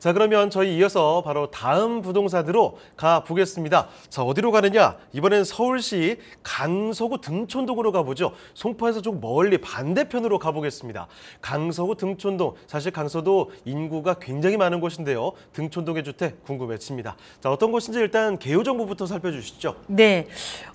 자, 그러면 저희 이어서 바로 다음 부동산으로 가보겠습니다. 자, 어디로 가느냐? 이번엔 서울시 강서구 등촌동으로 가보죠. 송파에서 좀 멀리 반대편으로 가보겠습니다. 강서구 등촌동, 사실 강서도 인구가 굉장히 많은 곳인데요. 등촌동의 주택 궁금해집니다. 자, 어떤 곳인지 일단 개요 정보부터 살펴주시죠. 네,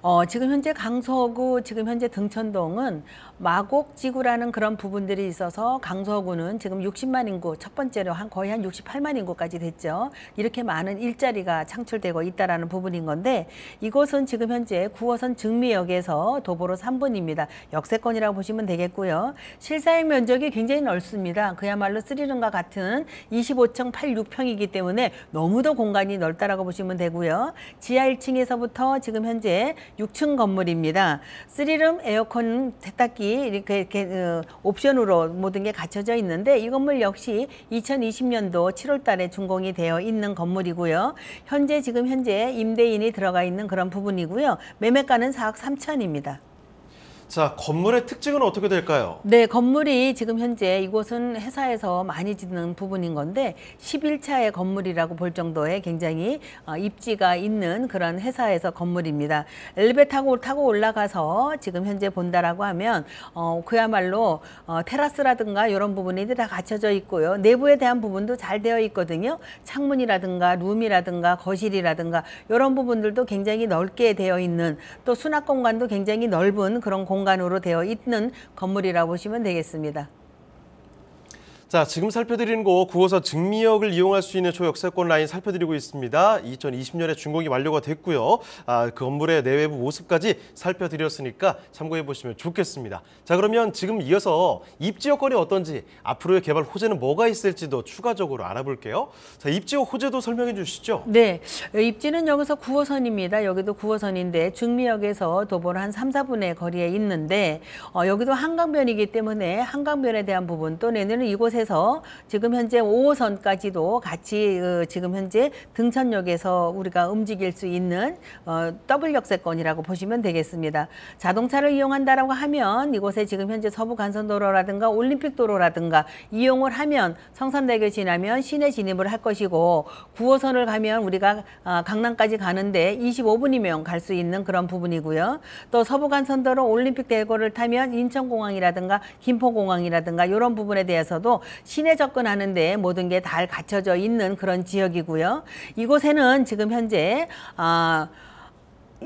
어, 지금 현재 강서구, 지금 현재 등촌동은 마곡지구라는 그런 부분들이 있어서 강서구는 지금 60만 인구, 첫 번째로 한 거의 한 68만 천만 인구까지 됐죠. 이렇게 많은 일자리가 창출되고 있다는 부분인 건데 이곳은 지금 현재 9호선 증미역에서 도보로 3분입니다. 역세권이라고 보시면 되겠고요. 실사용 면적이 굉장히 넓습니다. 그야말로 쓰리룸과 같은 25.86평이기 때문에 너무도 공간이 넓다라고 보시면 되고요. 지하 1층에서부터 지금 현재 6층 건물입니다. 쓰리룸 에어컨 세탁기 이렇게, 이렇게 어, 옵션으로 모든 게 갖춰져 있는데 이 건물 역시 2020년도 7월 달에 준공이 되어 있는 건물이고요. 현재 지금 현재 임대인이 들어가 있는 그런 부분이고요. 매매가는 4억 3천입니다. 자, 건물의 특징은 어떻게 될까요? 네, 건물이 지금 현재 이곳은 회사에서 많이 짓는 부분인 건데 11차의 건물이라고 볼 정도의 굉장히 어, 입지가 있는 그런 회사에서 건물입니다. 엘리베이터 타고, 타고 올라가서 지금 현재 본다라고 하면 어, 그야말로 어, 테라스라든가 이런 부분이 다 갖춰져 있고요. 내부에 대한 부분도 잘 되어 있거든요. 창문이라든가 룸이라든가 거실이라든가 이런 부분들도 굉장히 넓게 되어 있는 또 수납 공간도 굉장히 넓은 그런 공간 공간으로 되어 있는 건물이라고 보시면 되겠습니다. 자, 지금 살펴드리는 곳구호선 증미역을 이용할 수 있는 초역세권 라인 살펴드리고 있습니다. 2020년에 준공이 완료가 됐고요. 아, 그 건물의 내외부 모습까지 살펴드렸으니까 참고해보시면 좋겠습니다. 자, 그러면 지금 이어서 입지 여건이 어떤지 앞으로의 개발 호재는 뭐가 있을지도 추가적으로 알아볼게요. 자, 입지 호재도 설명해 주시죠. 네, 입지는 여기서 구호선입니다 여기도 구호선인데 증미역에서 도보로 한 3, 4분의 거리에 있는데 어, 여기도 한강변이기 때문에 한강변에 대한 부분 또내년에 이곳에 해서 지금 현재 5호선까지도 같이 어, 지금 현재 등천역에서 우리가 움직일 수 있는 더블 어, 역세권이라고 보시면 되겠습니다. 자동차를 이용한다라고 하면 이곳에 지금 현재 서부 간선도로라든가 올림픽도로라든가 이용을 하면 성산대교 지나면 시내 진입을 할 것이고 9호선을 가면 우리가 어, 강남까지 가는데 25분이면 갈 수 있는 그런 부분이고요. 또 서부 간선도로 올림픽 대교를 타면 인천공항이라든가 김포공항이라든가 이런 부분에 대해서도 시내 접근하는데 모든 게 다 갖춰져 있는 그런 지역이고요. 이곳에는 지금 현재 어,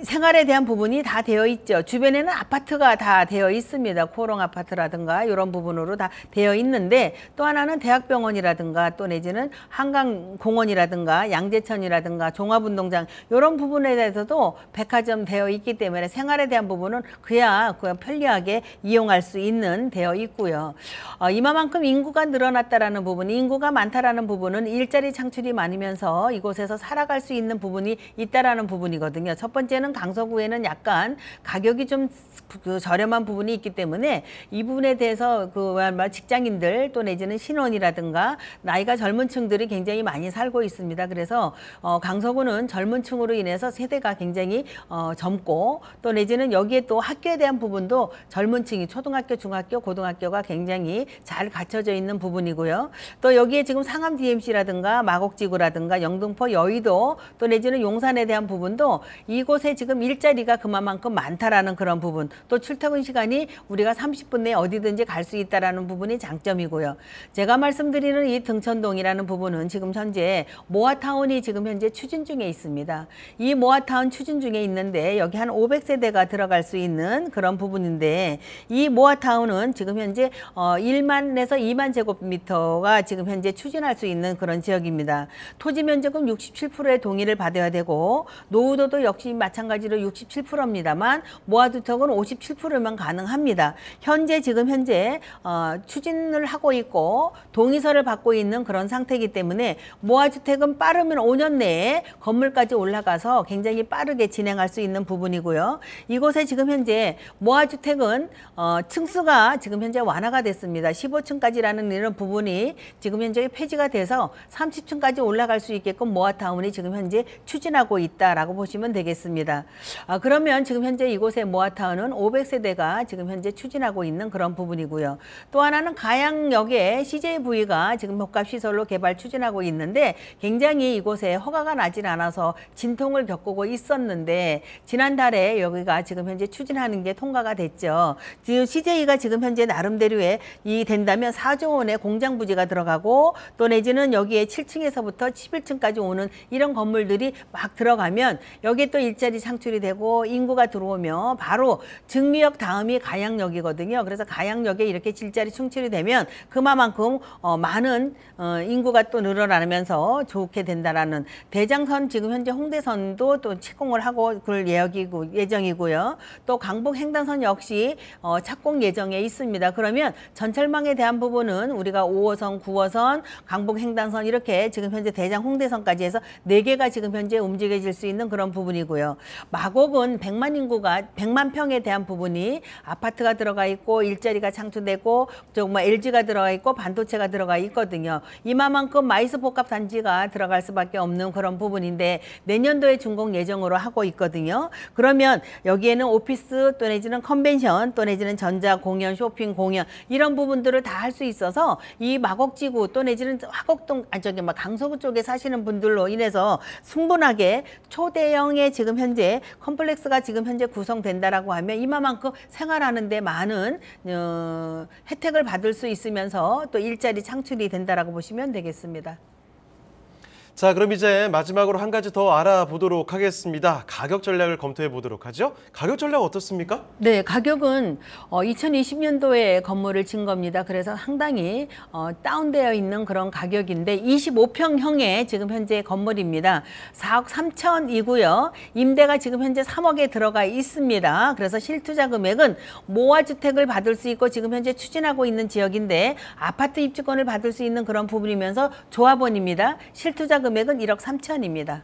생활에 대한 부분이 다 되어 있죠. 주변에는 아파트가 다 되어 있습니다. 코롱 아파트라든가 이런 부분으로 다 되어 있는데 또 하나는 대학병원이라든가 또 내지는 한강공원이라든가 양재천이라든가 종합운동장 이런 부분에 대해서도 백화점 되어 있기 때문에 생활에 대한 부분은 그야 그야 편리하게 이용할 수 있는 되어 있고요. 어, 이만큼 인구가 늘어났다라는 부분, 인구가 많다라는 부분은 일자리 창출이 많으면서 이곳에서 살아갈 수 있는 부분이 있다라는 부분이거든요. 첫 번째는 하는 강서구에는 약간 가격이 좀 그 저렴한 부분이 있기 때문에 이 부분에 대해서 그 직장인들 또 내지는 신혼이라든가 나이가 젊은 층들이 굉장히 많이 살고 있습니다. 그래서 어, 강서구는 젊은 층으로 인해서 세대가 굉장히 어, 젊고 또 내지는 여기에 또 학교에 대한 부분도 젊은 층이 초등학교, 중학교, 고등학교가 굉장히 잘 갖춰져 있는 부분이고요. 또 여기에 지금 상암 DMC라든가 마곡지구라든가 영등포 여의도 또 내지는 용산에 대한 부분도 이곳에 앞에 지금 일자리가 그만큼 많다라는 그런 부분 또 출퇴근 시간이 우리가 30분 내에 어디든지 갈 수 있다라는 부분이 장점이고요. 제가 말씀드리는 이 등천동이라는 부분은 지금 현재 모아타운이 지금 현재 추진 중에 있습니다. 이 모아타운 추진 중에 있는데 여기 한 500세대가 들어갈 수 있는 그런 부분인데 이 모아타운은 지금 현재 1만에서 어, 2만 제곱미터가 지금 현재 추진할 수 있는 그런 지역입니다. 토지 면적은 67%의 동의를 받아야 되고 노후도도 역시 마찬가지로 마찬가지로 67%입니다만 모아두턱은 57%만 가능합니다. 현재 지금 현재 어, 추진을 하고 있고 동의서를 받고 있는 그런 상태이기 때문에 모아주택은 빠르면 5년 내에 건물까지 올라가서 굉장히 빠르게 진행할 수 있는 부분이고요. 이곳에 지금 현재 모아주택은 어, 층수가 지금 현재 완화가 됐습니다. 15층까지라는 이런 부분이 지금 현재 폐지가 돼서 30층까지 올라갈 수 있게끔 모아타운이 지금 현재 추진하고 있다라고 보시면 되겠습니다. 있습니다. 아, 그러면 지금 현재 이곳의 모아타운은 500세대가 지금 현재 추진하고 있는 그런 부분이고요. 또 하나는 가양역에 CJV가 지금 복합시설로 개발 추진하고 있는데 굉장히 이곳에 허가가 나진 않아서 진통을 겪고 있었는데 지난달에 여기가 지금 현재 추진하는 게 통과가 됐죠. 지금 CJ가 지금 현재 나름대로의 이 된다면 4조 원의 공장 부지가 들어가고 또 내지는 여기에 7층에서부터 11층까지 오는 이런 건물들이 막 들어가면 여기또 일자리 산업이 창출이 되고 인구가 들어오면 바로 증류역 다음이 가양역이거든요. 그래서 가양역에 이렇게 질자리 충출이 되면 그만큼 마 어, 많은 어, 인구가 또 늘어나면서 좋게 된다라는 대장선 지금 현재 홍대선도 또 착공을 하고 그럴 예정이고 예정이고요. 또 강북 횡단선 역시 어, 착공 예정에 있습니다. 그러면 전철망에 대한 부분은 우리가 5호선, 9호선, 강북 횡단선 이렇게 지금 현재 대장 홍대선까지 해서 4개가 지금 현재 움직여질 수 있는 그런 부분이고요. 마곡은 100만 인구가 100만 평에 대한 부분이 아파트가 들어가 있고 일자리가 창출되고 정말 LG가 들어가 있고 반도체가 들어가 있거든요. 이만큼 마 마이스 복합 단지가 들어갈 수밖에 없는 그런 부분인데 내년도에 준공 예정으로 하고 있거든요. 그러면 여기에는 오피스 또 내지는 컨벤션 또 내지는 전자 공연 쇼핑 공연 이런 부분들을 다 할 수 있어서 이 마곡지구 또 내지는 화곡동 아니 저기 막 강서구 쪽에 사시는 분들로 인해서 충분하게 초대형의 지금 현재 현재 컴플렉스가 지금 현재 구성된다라고 하면 이만큼 마 생활하는데 많은 어, 혜택을 받을 수 있으면서 또 일자리 창출이 된다라고 보시면 되겠습니다. 자, 그럼 이제 마지막으로 한 가지 더 알아보도록 하겠습니다. 가격 전략을 검토해 보도록 하죠. 가격 전략 어떻습니까? 네, 가격은 어, 2020년도에 건물을 진 겁니다. 그래서 상당히 어, 다운되어 있는 그런 가격인데 25평형의 지금 현재 건물입니다. 4억 3천이고요. 임대가 지금 현재 3억에 들어가 있습니다. 그래서 실투자 금액은 모아주택을 받을 수 있고 지금 현재 추진하고 있는 지역인데 아파트 입주권을 받을 수 있는 그런 부분이면서 조합원입니다. 실투자 금액 금액은 1억 3천입니다.